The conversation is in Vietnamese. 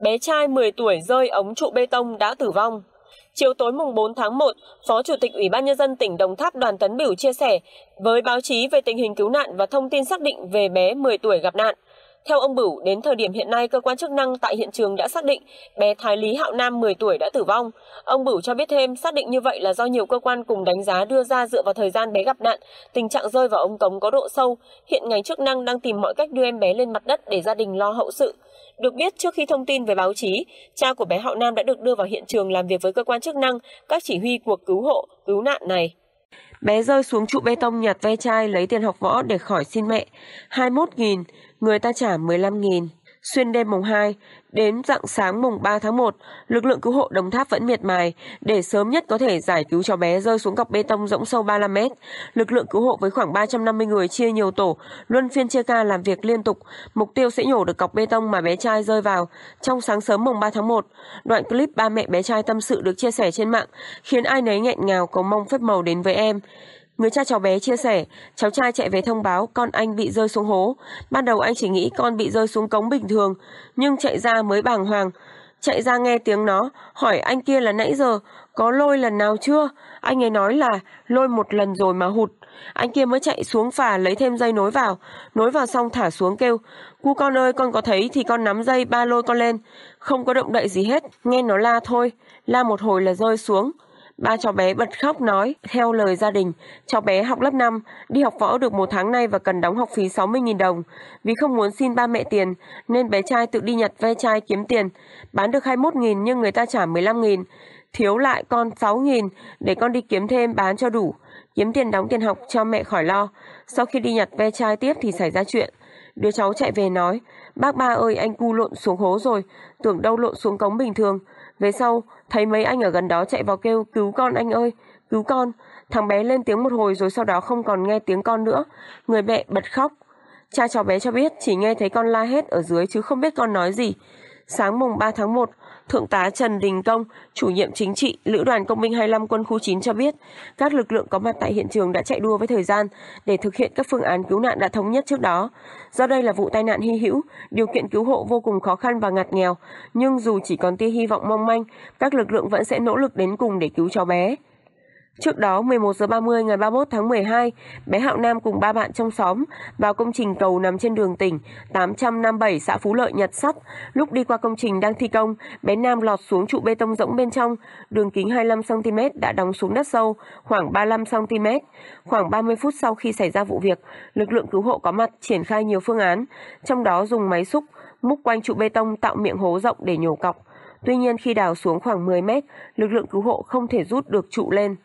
bé trai 10 tuổi rơi ống trụ bê tông đã tử vong. Chiều tối mùng 4 tháng 1, Phó Chủ tịch Ủy ban nhân dân tỉnh Đồng Tháp Đoàn Tấn Bửu chia sẻ với báo chí về tình hình cứu nạn và thông tin xác định về bé 10 tuổi gặp nạn. Theo ông Bửu, đến thời điểm hiện nay, cơ quan chức năng tại hiện trường đã xác định bé Thái Lý Hạo Nam 10 tuổi đã tử vong. Ông Bửu cho biết thêm, xác định như vậy là do nhiều cơ quan cùng đánh giá đưa ra dựa vào thời gian bé gặp nạn, tình trạng rơi vào ống cống có độ sâu. Hiện ngành chức năng đang tìm mọi cách đưa em bé lên mặt đất để gia đình lo hậu sự. Được biết, trước khi thông tin về báo chí, cha của bé Hạo Nam đã được đưa vào hiện trường làm việc với cơ quan chức năng, các chỉ huy cuộc cứu hộ, cứu nạn này. Bé rơi xuống trụ bê tông nhặt ve chai lấy tiền học võ để khỏi xin mẹ. 21.000, người ta trả 15.000. Xuyên đêm mùng 2 đến rạng sáng mùng 3 tháng 1, lực lượng cứu hộ Đồng Tháp vẫn miệt mài để sớm nhất có thể giải cứu cháu bé rơi xuống cọc bê tông rỗng sâu 35 mét. Lực lượng cứu hộ với khoảng 350 người chia nhiều tổ, luân phiên chia ca làm việc liên tục, mục tiêu sẽ nhổ được cọc bê tông mà bé trai rơi vào. Trong sáng sớm mùng 3 tháng 1, đoạn clip ba mẹ bé trai tâm sự được chia sẻ trên mạng khiến ai nấy nghẹn ngào cầu mong phép màu đến với em. Người cha cháu bé chia sẻ, cháu trai chạy về thông báo con anh bị rơi xuống hố. Ban đầu anh chỉ nghĩ con bị rơi xuống cống bình thường, nhưng chạy ra mới bàng hoàng. Chạy ra nghe tiếng nó, hỏi anh kia là nãy giờ, có lôi lần nào chưa? Anh ấy nói là lôi một lần rồi mà hụt. Anh kia mới chạy xuống phà lấy thêm dây nối vào, nối vào xong thả xuống kêu, cu con ơi con có thấy thì con nắm dây ba lôi con lên. Không có động đậy gì hết, nghe nó la thôi, la một hồi là rơi xuống. Ba cháu bé bật khóc nói, theo lời gia đình, cháu bé học lớp 5, đi học võ được một tháng nay và cần đóng học phí 60.000 đồng. Vì không muốn xin ba mẹ tiền, nên bé trai tự đi nhặt ve chai kiếm tiền. Bán được 21.000 nhưng người ta trả 15.000. Thiếu lại con 6.000 để con đi kiếm thêm bán cho đủ. Kiếm tiền đóng tiền học cho mẹ khỏi lo. Sau khi đi nhặt ve chai tiếp thì xảy ra chuyện. Đứa cháu chạy về nói, bác ba ơi anh cu lộn xuống hố rồi, tưởng đâu lộn xuống cống bình thường. Về sau, thấy mấy anh ở gần đó chạy vào kêu cứu con anh ơi, cứu con. Thằng bé lên tiếng một hồi rồi sau đó không còn nghe tiếng con nữa. Người mẹ bật khóc. Cha cháu bé cho biết chỉ nghe thấy con la hét ở dưới chứ không biết con nói gì. Sáng mùng 3 tháng 1, Thượng tá Trần Đình Công, chủ nhiệm chính trị Lữ đoàn Công binh 25 quân khu 9 cho biết, các lực lượng có mặt tại hiện trường đã chạy đua với thời gian để thực hiện các phương án cứu nạn đã thống nhất trước đó. Do đây là vụ tai nạn hy hữu, điều kiện cứu hộ vô cùng khó khăn và ngặt nghèo, nhưng dù chỉ còn tia hy vọng mong manh, các lực lượng vẫn sẽ nỗ lực đến cùng để cứu cháu bé. Trước đó, 11 giờ 30 ngày 31 tháng 12, bé Hạo Nam cùng ba bạn trong xóm vào công trình cầu nằm trên đường tỉnh 857 xã Phú Lợi Nhật sắt. Lúc đi qua công trình đang thi công, bé Nam lọt xuống trụ bê tông rỗng bên trong, đường kính 25 cm đã đóng xuống đất sâu khoảng 35 cm. Khoảng 30 phút sau khi xảy ra vụ việc, lực lượng cứu hộ có mặt triển khai nhiều phương án, trong đó dùng máy xúc múc quanh trụ bê tông tạo miệng hố rộng để nhổ cọc. Tuy nhiên khi đào xuống khoảng 10 mét, lực lượng cứu hộ không thể rút được trụ lên.